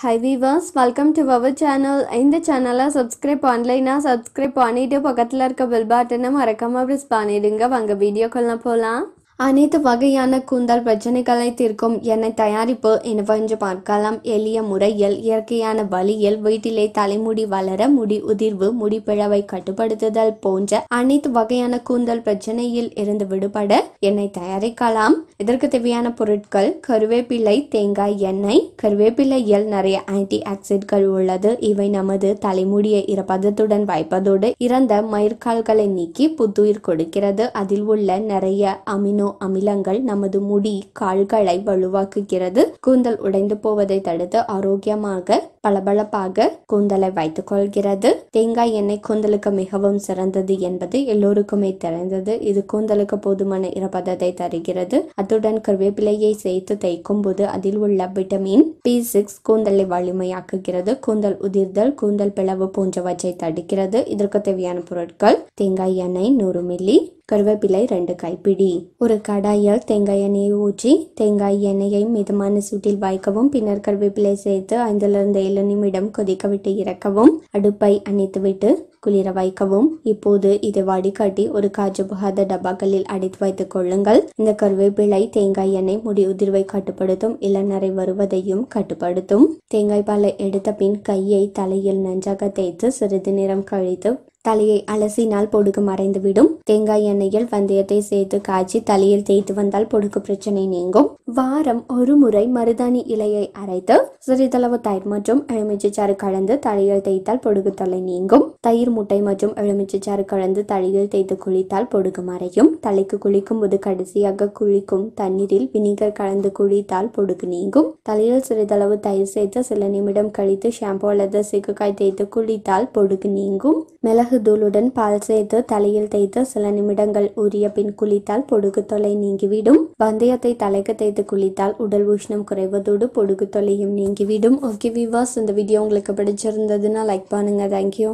high viewers welcome to our channel இந்த சேனலை subscribe பண்ணலைன்னா சப்ஸ்கிரைப் பண்ணிவிட்டு பக்கத்தில் இருக்க பில் பாட்டனை மறக்காமல் ப்ரெஸ் பண்ணிவிடுங்க வாங்க வீடியோக்கெல்லாம் போகலாம் அனைத்து வகையான கூந்தல் பிரச்சனைகளை தீர்க்கும் எண்ணெய் தயாரிப்பு என்னவென்று பார்க்கலாம் எளிய முறையில் இயற்கையான வழியில் வீட்டிலே தலைமுடி வளர முடி உதிர்வு முடிப்பிழவை கட்டுப்படுத்துதல் போன்ற அனைத்து வகையான கூந்தல் பிரச்சனையில் இருந்து விடுபட எண்ணெய் தயாரிக்கலாம் இதற்கு தேவையான பொருட்கள் கருவேப்பிலை தேங்காய் எண்ணெய் கருவேப்பிலையில் நிறைய ஆன்டி ஆக்சிட்கள் உள்ளது இவை நமது தலைமுடியை இறப்பதத்துடன் வாய்ப்பதோடு இறந்த மயிர்கால்களை நீக்கி புத்துயிர் கொடுக்கிறது அதில் உள்ள நிறைய அமினோ அமினோ அமிலங்கள் நமது முடி கால்களை வலுவாக்குகிறது கூந்தல் உடைந்து போவதை தடுத்து ஆரோக்கியமாக பளபளப்பாக கூந்தலை வைத்துக் கொள்கிறது தேங்காய் எண்ணெய் கூந்தலுக்கு மிகவும் சிறந்தது என்பது எல்லோருக்குமே தெரிந்தது இது கூந்தலுக்கு போதுமான ஈரப்பதத்தை தருகிறது அத்துடன் கருவேப்பிலையை சேர்த்து தைக்கும் போது அதில் உள்ள விட்டமின் பி சிக்ஸ் கூந்தலை வலிமையாக்குகிறது கூந்தல் உதிர்தல் கூந்தல் பிளவு போன்றவற்றை தடுக்கிறது இதற்கு தேவையான பொருட்கள் தேங்காய் எண்ணெய் நூறு மில்லி கருவேப்பிலை ரெண்டு கைப்பிடி ஒரு கடாயில் தேங்காய் எண்ணெயை ஊற்றி தேங்காய் எண்ணெயை மிதமான சூட்டில் வைக்கவும் பின்னர் கருவேப்பிலை சேர்த்து ஐந்திலிருந்து ஏழு நிமிடம் கொதிக்கவிட்டு இறக்கவும் அடுப்பை அணைத்துவிட்டு குளிர வைக்கவும் இப்போது இதை வடிகாட்டி ஒரு காற்று புகாத டப்பாக்களில் அடித்து வைத்துக் கொள்ளுங்கள் இந்த கருவேப்பிலை தேங்காய் எண்ணெய் முடி உதிர்வை கட்டுப்படுத்தும் இளநரை வருவதையும் கட்டுப்படுத்தும் தேங்காய் பாலை எடுத்த பின் கையை தலையில் நன்றாக தேய்த்து சிறிது நேரம் கழித்து தலையை அலசினால் பொடுகு மறைந்துவிடும் தேங்காய் எண்ணெயில் வந்தயத்தை சேர்த்து காய்ச்சி தலையில் தேய்த்து வந்தால் பொடுகு பிரச்சனை நீங்கும் வாரம் ஒரு முறை மருதாணி இலையை அரைத்து சிறிதளவு தயிர் மற்றும் எலுமிச்சாறு கலந்து தலையில் தேய்த்தால் பொடுகு தலை நீங்கும் தயிர் முட்டை மற்றும் எலுமிச்சாறு கலந்து தலையில் தேய்த்து குளித்தால் பொடுகு மறையும் தலைக்கு குளிக்கும் போது கடைசியாக குளிக்கும் தண்ணீரில் வினிகர் கலந்து குளித்தால் பொடுகு நீங்கும் தலையில் சிறிதளவு தயிர் சேர்த்து சில நிமிடம் கழித்து ஷாம்பு அல்லது சிக்குக்காய் தேய்த்து குளித்தால் பொடுகு நீங்கும் மிளகு மிளகு தூளுடன் பால் சேர்த்து தலையில் தேய்த்து சில நிமிடங்கள் உரிய பின் குளித்தால் பொடுகு தொலை நீங்கிவிடும் பந்தயத்தை தலைக்கு தேய்த்து குளித்தால் உடல் உஷ்ணம் குறைவதோடு பொடுகு தொலையும் நீங்கிவிடும் ஓகே விவாஸ் இந்த வீடியோ உங்களுக்கு பிடிச்சிருந்ததுன்னா லைக் பண்ணுங்கள் தேங்க்யூ